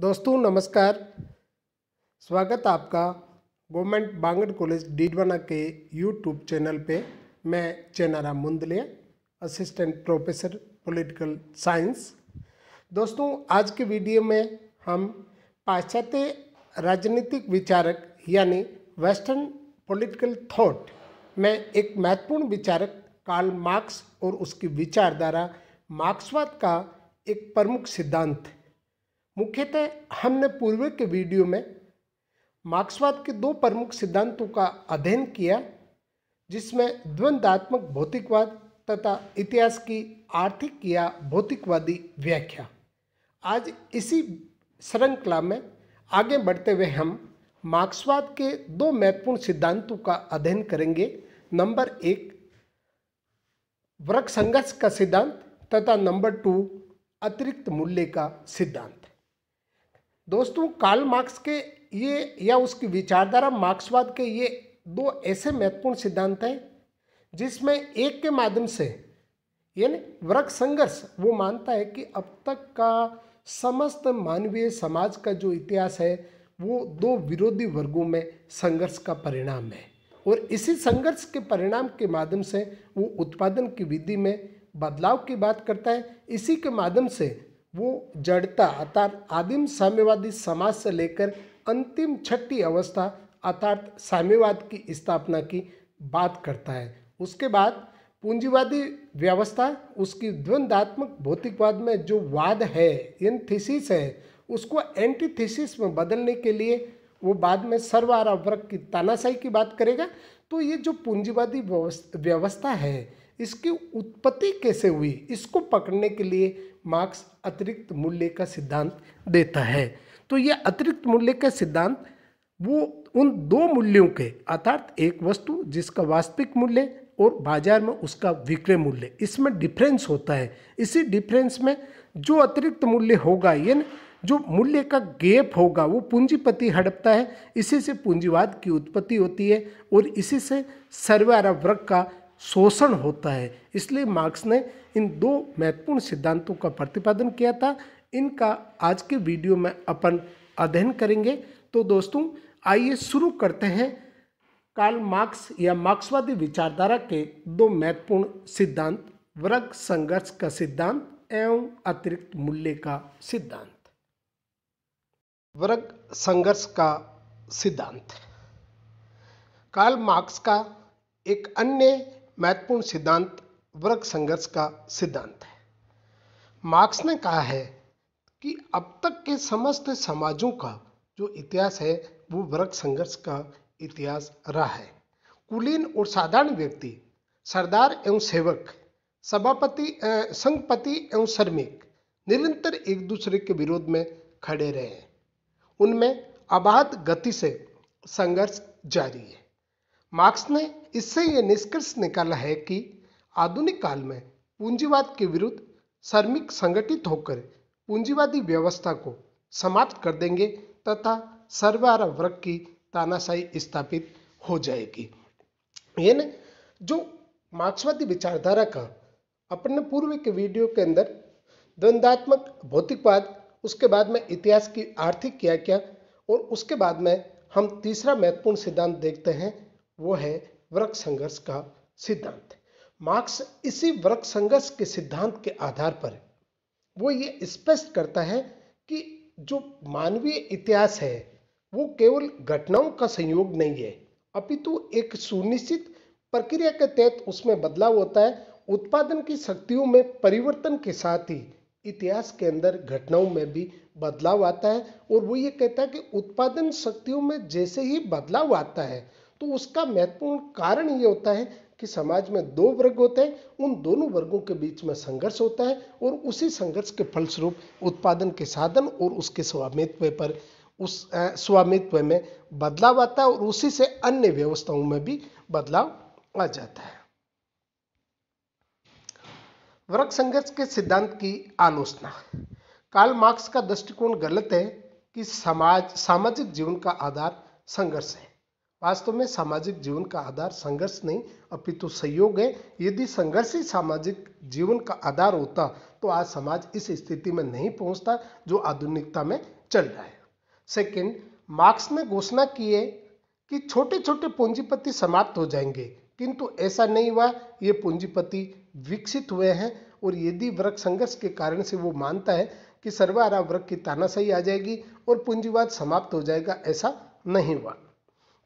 दोस्तों नमस्कार स्वागत आपका गवर्नमेंट बांगड़ कॉलेज डीडवाना के यूट्यूब चैनल पे मैं Chenaram Mundle assistant professor political science दोस्तों आज के वीडियो में हम पाश्चात्य राजनीतिक विचारक यानी वेस्टर्न पॉलिटिकल थॉट में एक महत्वपूर्ण विचारक कार्ल मार्क्स और उसकी विचारधारा मार्क्सवाद का एक प्रमुख सिद्धांत मुख्यतः हमने पूर्व के वीडियो में मार्क्सवाद के दो प्रमुख सिद्धांतों का अध्ययन किया जिसमें द्वंद्वात्मक भौतिकवाद तथा इतिहास की आर्थिक या भौतिकवादी व्याख्या आज इसी श्रृंखला में आगे बढ़ते हुए हम मार्क्सवाद के दो महत्वपूर्ण सिद्धांतों का अध्ययन करेंगे नंबर एक वृक्ष संघर्ष का सिद्धांत तथा नंबर टू अतिरिक्त मूल्य का सिद्धांत दोस्तों काल मार्क्स के ये या उसकी विचारधारा मार्क्सवाद के ये दो ऐसे महत्वपूर्ण सिद्धांत हैं जिसमें एक के माध्यम से यानी वर्ग संघर्ष वो मानता है कि अब तक का समस्त मानवीय समाज का जो इतिहास है वो दो विरोधी वर्गों में संघर्ष का परिणाम है और इसी संघर्ष के परिणाम के माध्यम से वो उत्पादन की विधि में बदलाव की बात करता है इसी के माध्यम से वो जड़ता अर्थात आदिम साम्यवादी समाज से लेकर अंतिम छठी अवस्था अर्थात साम्यवाद की स्थापना की बात करता है उसके बाद पूंजीवादी व्यवस्था उसकी द्वंद्वात्मक भौतिकवाद में जो वाद है थीसिस है उसको थीसिस में बदलने के लिए वो बाद में सर्वारा वर्ग की तानाशाही की बात करेगा तो ये जो पूंजीवादी व्यवस्था है इसकी उत्पत्ति कैसे हुई इसको पकड़ने के लिए मार्क्स अतिरिक्त मूल्य का सिद्धांत देता है तो यह अतिरिक्त मूल्य का सिद्धांत वो उन दो मूल्यों के अर्थात एक वस्तु जिसका वास्तविक मूल्य और बाजार में उसका विक्रय मूल्य इसमें डिफरेंस होता है इसी डिफरेंस में जो अतिरिक्त मूल्य होगा यानी जो मूल्य का गैप होगा वो पूंजीपति हड़पता है इसी से पूंजीवाद की उत्पत्ति होती है और इसी से सर्वारा वर्ग का शोषण होता है इसलिए मार्क्स ने इन दो महत्वपूर्ण सिद्धांतों का प्रतिपादन किया था इनका आज के वीडियो में अपन अध्ययन करेंगे तो दोस्तों आइए शुरू करते हैं कार्ल मार्क्स या मार्क्सवादी विचारधारा के दो महत्वपूर्ण सिद्धांत वर्ग संघर्ष का सिद्धांत एवं अतिरिक्त मूल्य का सिद्धांत वर्ग संघर्ष का सिद्धांत कार्ल मार्क्स का एक अन्य महत्वपूर्ण सिद्धांत वर्ग संघर्ष का सिद्धांत है मार्क्स ने कहा है कि अब तक के समस्त समाजों का जो इतिहास है वो वर्ग संघर्ष का इतिहास रहा है कुलीन और साधारण व्यक्ति सरदार एवं सेवक सभापति संघपति एवं श्रमिक निरंतर एक दूसरे के विरोध में खड़े रहे हैं उनमें अबाध गति से संघर्ष जारी है मार्क्स ने इससे यह निष्कर्ष निकाला है कि आधुनिक काल में पूंजीवाद के विरुद्ध श्रमिक संगठित होकर पूंजीवादी व्यवस्था को समाप्त कर देंगे तथा सर्वार वर्ग की तानाशाही स्थापित हो जाएगी यानी जो मार्क्सवादी विचारधारा का अपने पूर्व के वीडियो के अंदर द्वंदात्मक भौतिकवाद उसके बाद में इतिहास की आर्थिक क्या क्या और उसके बाद में हम तीसरा महत्वपूर्ण सिद्धांत देखते हैं वो है वर्ग संघर्ष का सिद्धांत मार्क्स इसी वर्ग संघर्ष के सिद्धांत के आधार पर वो ये स्पष्ट करता है कि जो मानवीय इतिहास है वो केवल घटनाओं का संयोग नहीं है अपितु एक सुनिश्चित प्रक्रिया के तहत उसमें बदलाव होता है उत्पादन की शक्तियों में परिवर्तन के साथ ही इतिहास के अंदर घटनाओं में भी बदलाव आता है और वो ये कहता है कि उत्पादन शक्तियों में जैसे ही बदलाव आता है तो उसका महत्वपूर्ण कारण ये होता है कि समाज में दो वर्ग होते हैं उन दोनों वर्गों के बीच में संघर्ष होता है और उसी संघर्ष के फलस्वरूप उत्पादन के साधन और उसके स्वामित्व पर उस स्वामित्व में बदलाव आता है और उसी से अन्य व्यवस्थाओं में भी बदलाव आ जाता है वर्ग संघर्ष के सिद्धांत की आलोचना कार्ल मार्क्स का दृष्टिकोण गलत है कि समाज सामाजिक जीवन का आधार संघर्ष है वास्तव में सामाजिक जीवन का आधार संघर्ष नहीं अपितु सहयोग है यदि संघर्ष ही सामाजिक जीवन का आधार होता तो आज समाज इस स्थिति में नहीं पहुंचता जो आधुनिकता में चल रहा है सेकेंड मार्क्स ने घोषणा की है कि छोटे छोटे पूंजीपति समाप्त हो जाएंगे किंतु ऐसा नहीं हुआ ये पूंजीपति विकसित हुए हैं और यदि वर्ग संघर्ष के कारण से वो मानता है कि सर्वहारा वर्ग की तानाशाही आ जाएगी और पूंजीवाद समाप्त हो जाएगा ऐसा नहीं हुआ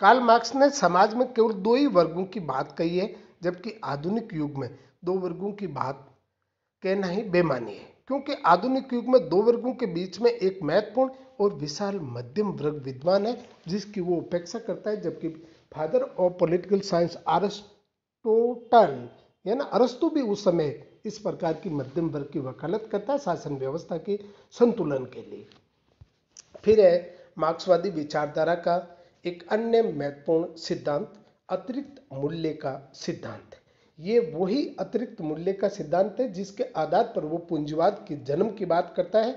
कार्ल मार्क्स ने समाज में केवल दो ही वर्गों की बात कही है जबकि आधुनिक युग में दो वर्गों की बात कहना ही बेमानी है क्योंकि आधुनिक युग में दो वर्गों के बीच में एक महत्वपूर्ण और विशाल मध्यम वर्ग विद्वान है जिसकी वो उपेक्षा करता है जबकि father of political science Aristotle यानी अरस्तु भी उस समय इस प्रकार की मध्यम वर्ग की वकालत करता है शासन व्यवस्था के संतुलन के लिए फिर है मार्क्सवादी विचारधारा का एक अन्य महत्वपूर्ण सिद्धांत अतिरिक्त मूल्य का सिद्धांत ये वही अतिरिक्त मूल्य का सिद्धांत है जिसके आधार पर वो पूंजीवाद के जन्म की बात करता है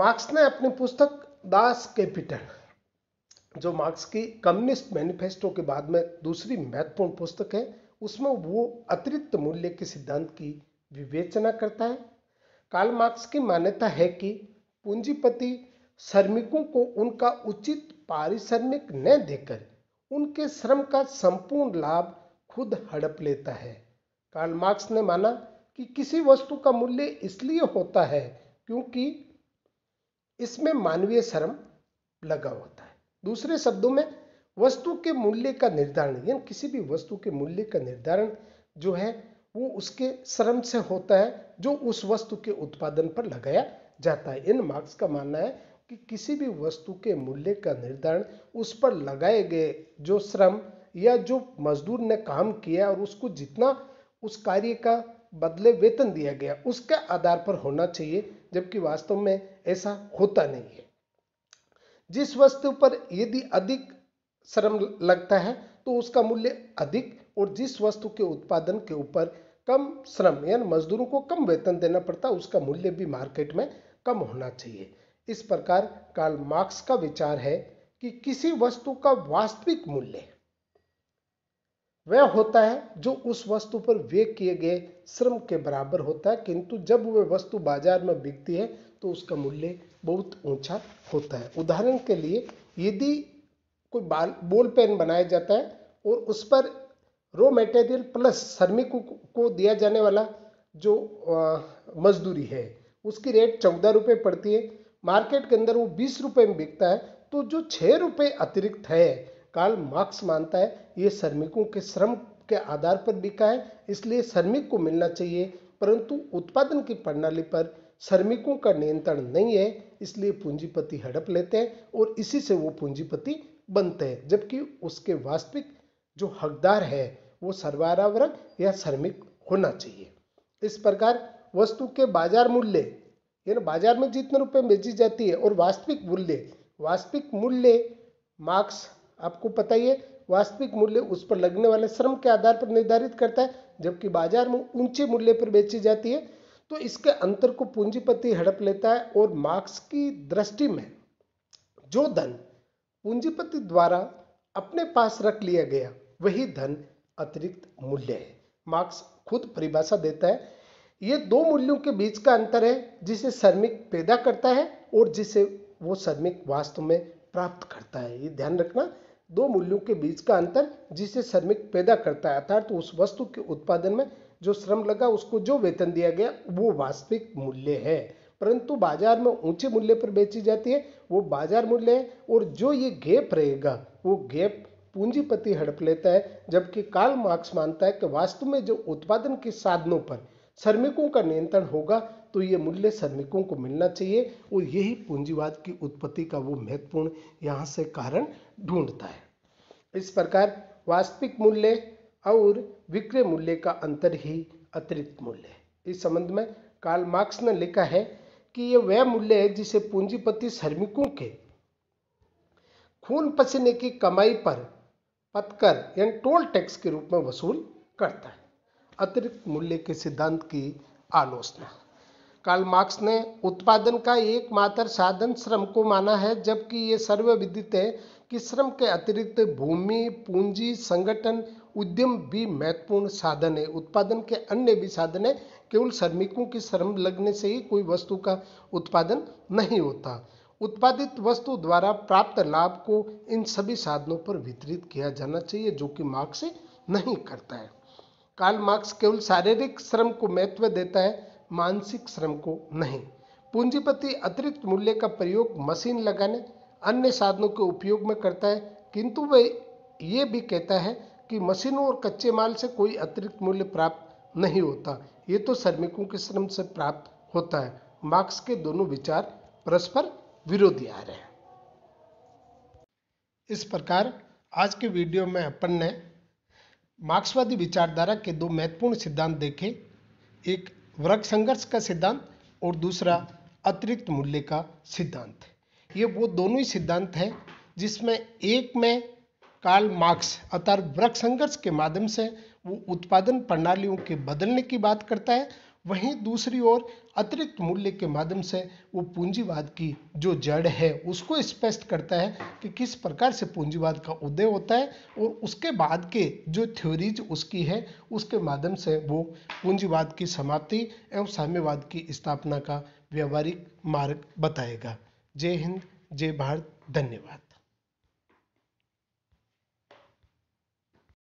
मार्क्स ने अपनी पुस्तक दास कैपिटल जो मार्क्स की कम्युनिस्ट मैनिफेस्टो के बाद में दूसरी महत्वपूर्ण पुस्तक है उसमें वो अतिरिक्त मूल्य के सिद्धांत की विवेचना करता है कार्ल मार्क्स की मान्यता है कि पूंजीपति श्रमिकों को उनका उचित पारिश्रमिक न देकर उनके श्रम का संपूर्ण लाभ खुद हड़प लेता है कार्ल मार्क्स ने माना कि किसी वस्तु का मूल्य इसलिए होता है क्योंकि इसमें मानवीय श्रम लगा होता है दूसरे शब्दों में वस्तु के मूल्य का निर्धारण यानी किसी भी वस्तु के मूल्य का निर्धारण जो है वो उसके श्रम से होता है जो उस वस्तु के उत्पादन पर लगाया जाता है इन मार्क्स का मानना है कि किसी भी वस्तु के मूल्य का निर्धारण उस पर लगाए गए जो श्रम या जो मजदूर ने काम किया और उसको जितना उस कार्य का बदले वेतन दिया गया उसके आधार पर होना चाहिए जबकि वास्तव में ऐसा होता नहीं है जिस वस्तु पर यदि अधिक श्रम लगता है तो उसका मूल्य अधिक और जिस वस्तु के उत्पादन के ऊपर कम श्रम यानी मजदूरों को कम वेतन देना पड़ता है उसका मूल्य भी मार्केट में कम होना चाहिए इस प्रकार कार्ल मार्क्स का विचार है कि किसी वस्तु का वास्तविक मूल्य वह होता है जो उस वस्तु पर व्यय किए गए श्रम के बराबर होता है किंतु जब वह वस्तु बाजार में बिकती है तो उसका मूल्य बहुत ऊंचा होता है उदाहरण के लिए यदि कोई बाल बॉल पेन बनाया जाता है और उस पर रॉ मटेरियल प्लस श्रमिक को दिया जाने वाला जो मजदूरी है उसकी रेट चौदह रुपये पड़ती है मार्केट के अंदर वो बीस रुपये में बिकता है तो जो छः रुपये अतिरिक्त है काल मार्क्स मानता है ये श्रमिकों के श्रम के आधार पर बिका है इसलिए श्रमिक को मिलना चाहिए परंतु उत्पादन की प्रणाली पर श्रमिकों का नियंत्रण नहीं है इसलिए पूंजीपति हड़प लेते हैं और इसी से वो पूंजीपति बनते हैं जबकि उसके वास्तविक जो हकदार है वो सर्वारा वर्ग या श्रमिक होना चाहिए इस प्रकार वस्तु के बाजार मूल्य यानी बाजार में जितने रुपए बेची जाती है और वास्तविक मूल्य वास्तविक मूल्य मार्क्स आपको पता ही है वास्तविक मूल्य उस पर लगने वाले श्रम के आधार पर निर्धारित करता है जबकि बाजार में ऊंचे मूल्य पर बेची जाती है तो इसके अंतर को पूंजीपति हड़प लेता है और मार्क्स की दृष्टि में जो धन पूंजीपति द्वारा अपने पास रख लिया गया वही धन अतिरिक्त मूल्य है मार्क्स खुद परिभाषा देता है ये दो मूल्यों के बीच का अंतर है जिसे श्रमिक पैदा करता है और जिसे वो श्रमिक वास्तव में प्राप्त करता है ये ध्यान रखना दो मूल्यों के बीच का अंतर जिसे श्रमिक पैदा करता है अर्थात तो उस वस्तु के उत्पादन में जो श्रम लगा उसको जो वेतन दिया गया वो वास्तविक मूल्य है परंतु बाजार में ऊंचे मूल्य पर बेची जाती है वो बाजार मूल्य है और जो ये गैप रहेगा वो गैप पूंजीपति हड़प लेता है जबकि काल मार्क्स मानता है कि वास्तव में जो उत्पादन के साधनों पर श्रमिकों का नियंत्रण होगा तो ये मूल्य श्रमिकों को मिलना चाहिए और यही पूंजीवाद की उत्पत्ति का वो महत्वपूर्ण यहाँ से कारण ढूंढता है इस प्रकार वास्तविक मूल्य और विक्रय मूल्य का अंतर ही अतिरिक्त मूल्य है इस संबंध में कार्ल मार्क्स ने लिखा है कि यह वह मूल्य है जिसे पूंजीपति श्रमिकों के खून पसीने की कमाई पर पतकर यानी टोल टैक्स के रूप में वसूल करता है अतिरिक्त मूल्य के सिद्धांत की आलोचना कार्ल मार्क्स ने उत्पादन का एकमात्र साधन श्रम को माना है जबकि ये सर्वविदित है कि श्रम के अतिरिक्त भूमि पूंजी संगठन उद्यम भी महत्वपूर्ण साधन है उत्पादन के अन्य भी साधन है केवल श्रमिकों की श्रम लगने से ही कोई वस्तु का उत्पादन नहीं होता उत्पादित वस्तु द्वारा प्राप्त लाभ को इन सभी साधनों पर वितरित किया जाना चाहिए जो कि मार्क्स नहीं करता है काल मार्क्स केवल शारीरिक श्रम को महत्व देता है मानसिक श्रम को नहीं पूंजीपति अतिरिक्त मूल्य का प्रयोग मशीन लगाने अन्य साधनों के उपयोग में करता है किंतु वह ये भी कहता है कि मशीनों और कच्चे माल से कोई अतिरिक्त मूल्य प्राप्त नहीं होता ये तो श्रमिकों के श्रम से प्राप्त होता है मार्क्स के दोनों विचार परस्पर विरोधी आ रहे हैं इस प्रकार आज के वीडियो में अपन ने मार्क्सवादी विचारधारा के दो महत्वपूर्ण सिद्धांत देखें एक वर्ग संघर्ष का सिद्धांत और दूसरा अतिरिक्त मूल्य का सिद्धांत ये वो दोनों ही सिद्धांत हैं जिसमें एक में कार्ल मार्क्स अर्थात वृक्ष संघर्ष के माध्यम से वो उत्पादन प्रणालियों के बदलने की बात करता है वहीं दूसरी ओर अतिरिक्त मूल्य के माध्यम से वो पूंजीवाद की जो जड़ है उसको स्पष्ट करता है कि किस प्रकार से पूंजीवाद का उदय होता है और उसके बाद के जो थ्योरीज उसकी है उसके माध्यम से वो पूंजीवाद की समाप्ति एवं साम्यवाद की स्थापना का व्यवहारिक मार्ग बताएगा जय हिंद जय भारत धन्यवाद